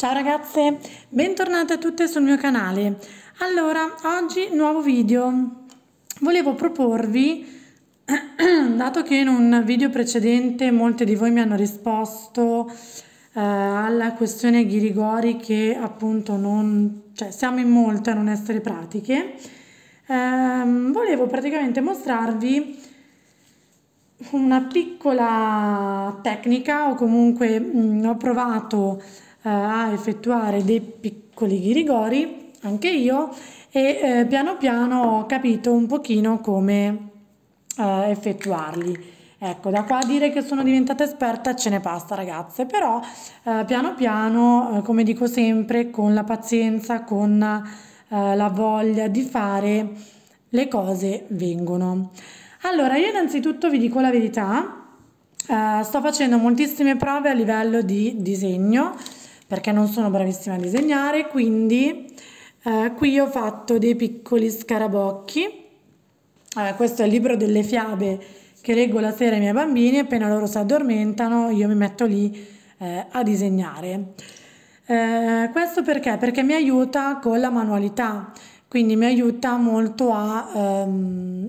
Ciao ragazze, bentornate tutte sul mio canale. Allora, oggi nuovo video. Volevo proporvi, dato che in un video precedente molte di voi mi hanno risposto eh, alla questione ghirigori che appunto non, cioè siamo in molte a non essere pratiche, eh, volevo praticamente mostrarvi una piccola tecnica o comunque mh, mm, ho provato eh, a effettuare dei piccoli ghirigori, anche io, e eh, piano piano ho capito un pochino come eh, effettuarli. Ecco, da qua a dire che sono diventata esperta ce ne passa ragazze, però eh, piano piano, eh, come dico sempre, con la pazienza, con eh, la voglia di fare, le cose vengono. Allora, io innanzitutto vi dico la verità, sto facendo moltissime prove a livello di disegno, perché non sono bravissima a disegnare, quindi eh, qui ho fatto dei piccoli scarabocchi. Eh, questo è il libro delle fiabe che leggo la sera ai miei bambini e appena loro si addormentano io mi metto lì eh, a disegnare. Eh, questo perché? Perché mi aiuta con la manualità, quindi mi aiuta molto a ehm,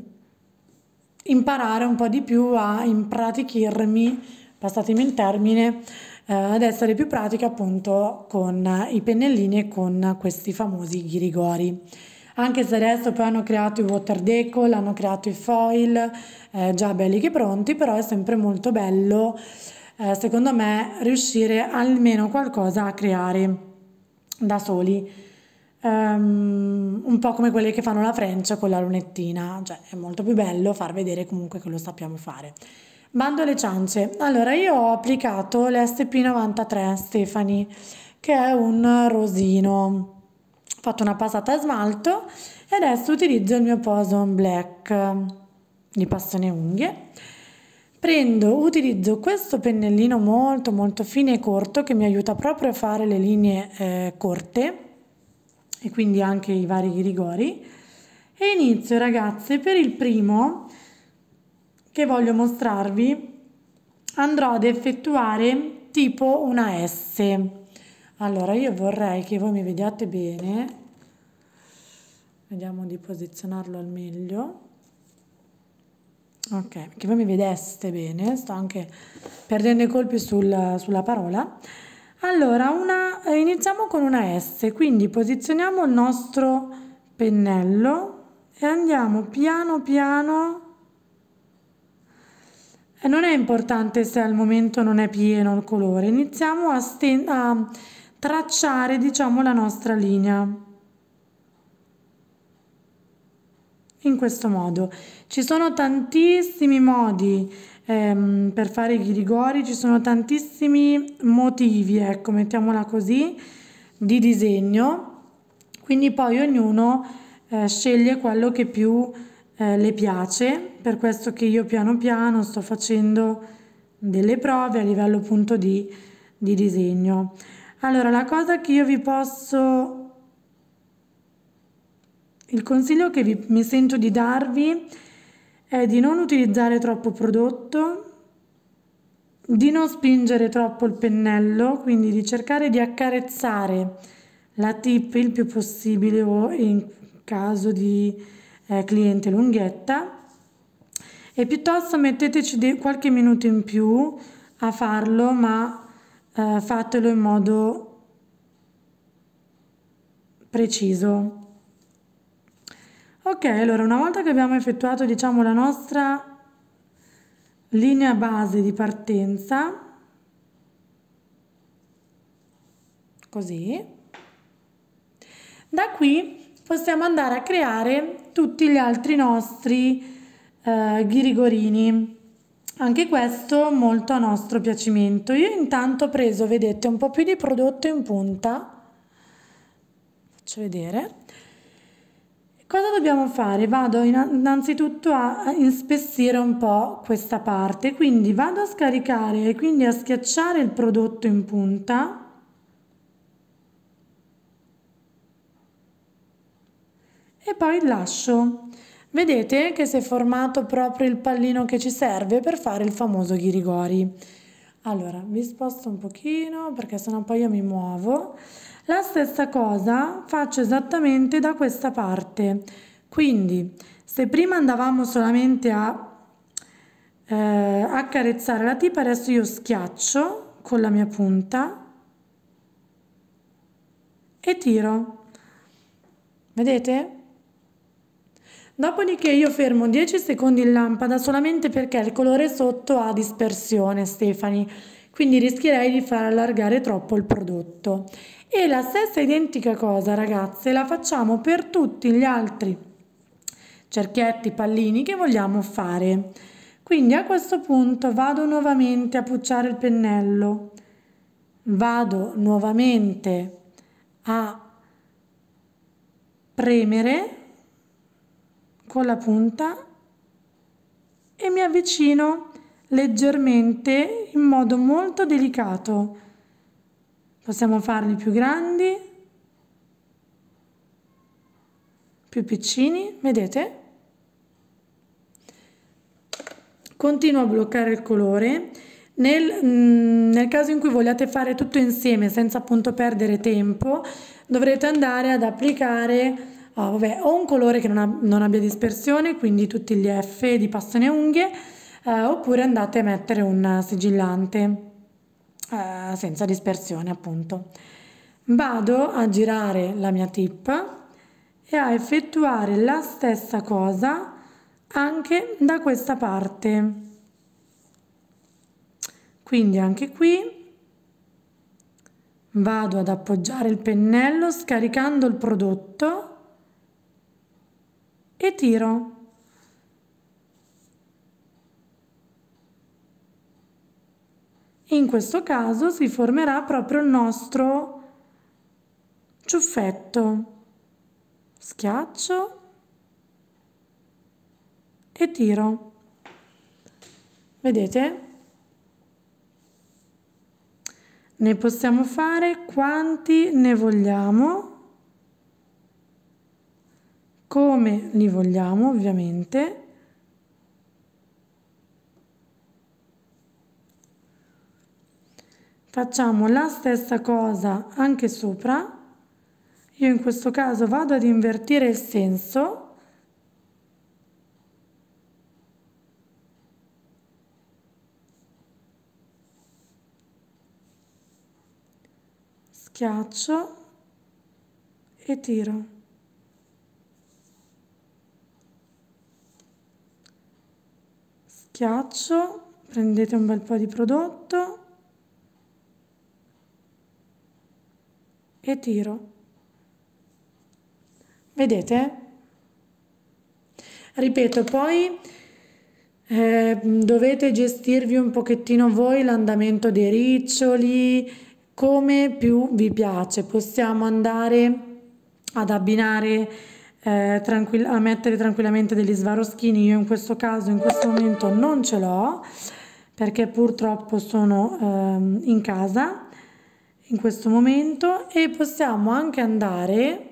imparare un po' di più, a impratichirmi, passatemi il termine, eh, ad essere più pratica appunto con i pennellini e con questi famosi ghirigori. Anche se adesso poi hanno creato i water decal, hanno creato i foil, eh, già belli che pronti, però è sempre molto bello, eh, secondo me, riuscire almeno qualcosa a creare da soli. Um, un po' come quelle che fanno la French con la lunettina, cioè è molto più bello far vedere comunque che lo sappiamo fare. Bando alle ciance. Allora, io ho applicato l'SP93 Stefani, che è un rosino. Ho fatto una passata a smalto e adesso utilizzo il mio Poison Black di pastone unghie. Prendo, utilizzo questo pennellino molto molto fine e corto che mi aiuta proprio a fare le linee eh, corte e quindi anche i vari rigori. E inizio ragazze per il primo che voglio mostrarvi andrò ad effettuare tipo una S. Allora io vorrei che voi mi vediate bene, vediamo di posizionarlo al meglio. Ok, che voi mi vedeste bene, sto anche perdendo i colpi sul, sulla parola. Allora, una, eh, iniziamo con una S, quindi posizioniamo il nostro pennello e andiamo piano piano eh, non è importante se al momento non è pieno il colore, iniziamo a, a tracciare diciamo la nostra linea in questo modo. Ci sono tantissimi modi ehm, per fare i ghirigori, ci sono tantissimi motivi, ecco, mettiamola così, di disegno, quindi poi ognuno eh, sceglie quello che più eh, le piace per questo che io piano piano sto facendo delle prove a livello appunto di, di disegno. Allora, la cosa che io vi posso... Il consiglio che vi, mi sento di darvi è di non utilizzare troppo prodotto, di non spingere troppo il pennello, quindi di cercare di accarezzare la tip il più possibile o in caso di eh, cliente lunghetta e piuttosto metteteci qualche minuto in più a farlo ma eh, fatelo in modo preciso ok allora una volta che abbiamo effettuato diciamo la nostra linea base di partenza così da qui possiamo andare a creare tutti gli altri nostri eh, ghirigorini anche questo molto a nostro piacimento io intanto ho preso vedete un po più di prodotto in punta faccio vedere cosa dobbiamo fare vado innanzitutto a inspessire un po questa parte quindi vado a scaricare e quindi a schiacciare il prodotto in punta e poi lascio Vedete che si è formato proprio il pallino che ci serve per fare il famoso ghirigori. Allora, mi sposto un pochino perché sennò poi io mi muovo. La stessa cosa faccio esattamente da questa parte. Quindi, se prima andavamo solamente a eh, accarezzare la tipa, adesso io schiaccio con la mia punta e tiro. Vedete? Dopodiché io fermo 10 secondi in lampada solamente perché il colore sotto ha dispersione, Stefani, quindi rischierei di far allargare troppo il prodotto. E la stessa identica cosa, ragazze, la facciamo per tutti gli altri cerchietti, pallini che vogliamo fare. Quindi a questo punto vado nuovamente a pucciare il pennello, vado nuovamente a premere con la punta e mi avvicino leggermente in modo molto delicato. Possiamo farli più grandi, più piccini, vedete? Continuo a bloccare il colore. Nel, mm, nel, caso in cui vogliate fare tutto insieme senza appunto perdere tempo, dovrete andare ad applicare oh, vabbè, o un colore che non, ha, non, abbia dispersione, quindi tutti gli F di passione unghie, eh, oppure andate a mettere un sigillante eh, senza dispersione appunto. Vado a girare la mia tip e a effettuare la stessa cosa anche da questa parte. Quindi anche qui vado ad appoggiare il pennello scaricando il prodotto e tiro. In questo caso si formerà proprio il nostro ciuffetto. Schiaccio e tiro. Vedete? Ne possiamo fare quanti ne vogliamo come li vogliamo ovviamente facciamo la stessa cosa anche sopra io in questo caso vado ad invertire il senso schiaccio e tiro schiaccio, prendete un bel po' di prodotto e tiro. Vedete? Ripeto, poi eh, dovete gestirvi un pochettino voi l'andamento dei riccioli, come più vi piace. Possiamo andare ad abbinare eh, tranquill- a mettere tranquillamente degli svaroschini. Io in questo caso, in questo momento, non ce l'ho perché purtroppo sono ehm, in casa in questo momento e possiamo anche andare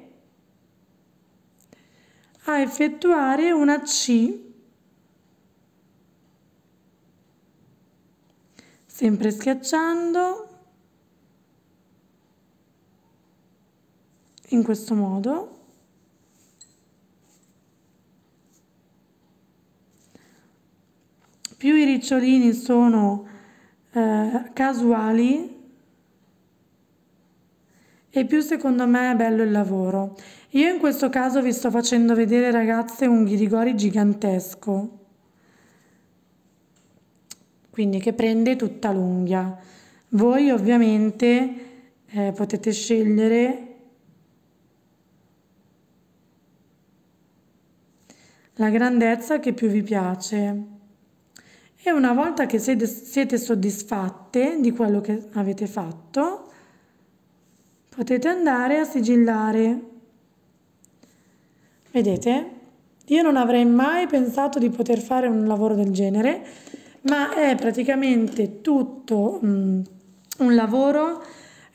a effettuare una C sempre schiacciando in questo modo più i ricciolini sono eh, casuali e più secondo me è bello il lavoro. Io in questo caso vi sto facendo vedere ragazze un ghirigori gigantesco, quindi che prende tutta l'unghia. Voi ovviamente eh, potete scegliere la grandezza che più vi piace e una volta che siete, siete soddisfatte di quello che avete fatto potete andare a sigillare vedete io non avrei mai pensato di poter fare un lavoro del genere ma è praticamente tutto um, un lavoro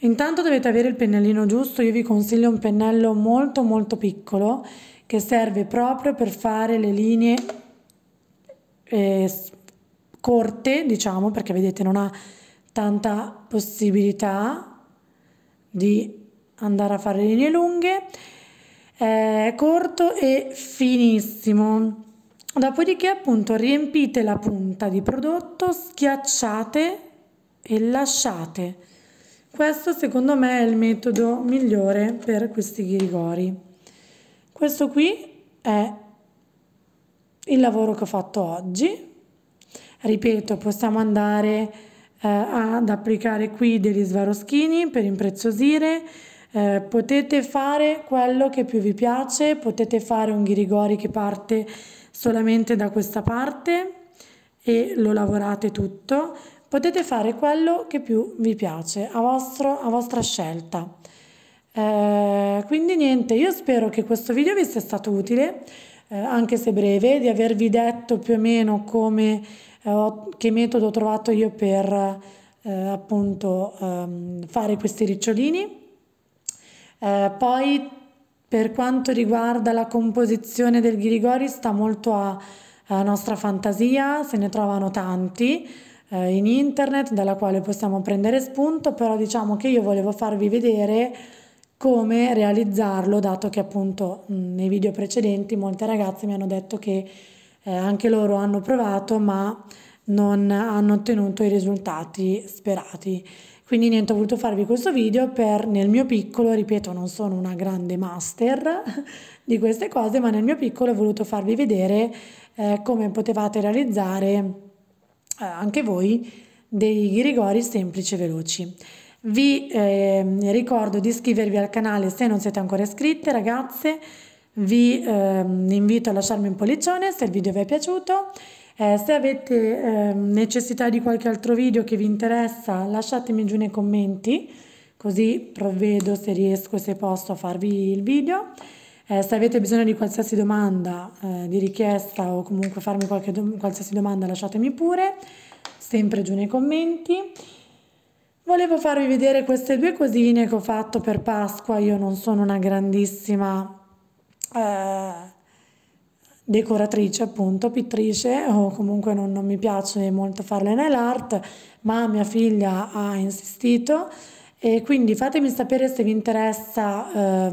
intanto dovete avere il pennellino giusto io vi consiglio un pennello molto molto piccolo che serve proprio per fare le linee eh, corte, diciamo, perché vedete non ha tanta possibilità di andare a fare linee lunghe, è corto e finissimo. Dopodiché appunto riempite la punta di prodotto, schiacciate e lasciate. Questo secondo me è il metodo migliore per questi ghirigori. Questo qui è il lavoro che ho fatto oggi ripeto possiamo andare eh, ad applicare qui degli svaroschini per impreziosire eh, potete fare quello che più vi piace potete fare un ghirigori che parte solamente da questa parte e lo lavorate tutto potete fare quello che più vi piace a, vostro, a vostra scelta eh, quindi niente io spero che questo video vi sia stato utile eh, anche se breve, di avervi detto più o meno come, eh, che metodo ho trovato io per eh, appunto ehm, fare questi ricciolini. Eh, poi per quanto riguarda la composizione del ghirigori sta molto a, a nostra fantasia, se ne trovano tanti eh, in internet dalla quale possiamo prendere spunto, però diciamo che io volevo farvi vedere come realizzarlo, dato che appunto nei video precedenti molte ragazze mi hanno detto che eh, anche loro hanno provato ma non hanno ottenuto i risultati sperati. Quindi niente, ho voluto farvi questo video per nel mio piccolo, ripeto, non sono una grande master di queste cose, ma nel mio piccolo ho voluto farvi vedere eh, come potevate realizzare eh, anche voi dei rigori semplici e veloci. Vi eh, ricordo di iscrivervi al canale se non siete ancora iscritte ragazze, vi eh, invito a lasciarmi un pollicione se il video vi è piaciuto, eh, se avete ehm, necessità di qualche altro video che vi interessa lasciatemi giù nei commenti così provvedo se riesco e se posso a farvi il video. Eh, se avete bisogno di qualsiasi domanda, eh, di richiesta o comunque farmi qualche do qualsiasi domanda lasciatemi pure, sempre giù nei commenti. Volevo farvi vedere queste due cosine che ho fatto per Pasqua. Io non sono una grandissima eh, decoratrice, appunto, pittrice, o comunque non, non mi piace molto farle nell'art, ma mia figlia ha insistito. E quindi fatemi sapere se vi interessa eh,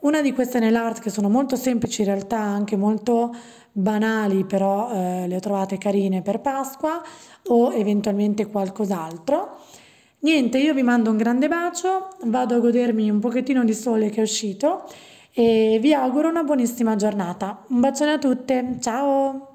una di queste nell'art che sono molto semplici in realtà, anche molto banali, però eh, le ho trovate carine per Pasqua o eventualmente qualcos'altro. Niente, io vi mando un grande bacio, vado a godermi un pochettino di sole che è uscito e vi auguro una buonissima giornata. Un bacione a tutte, ciao!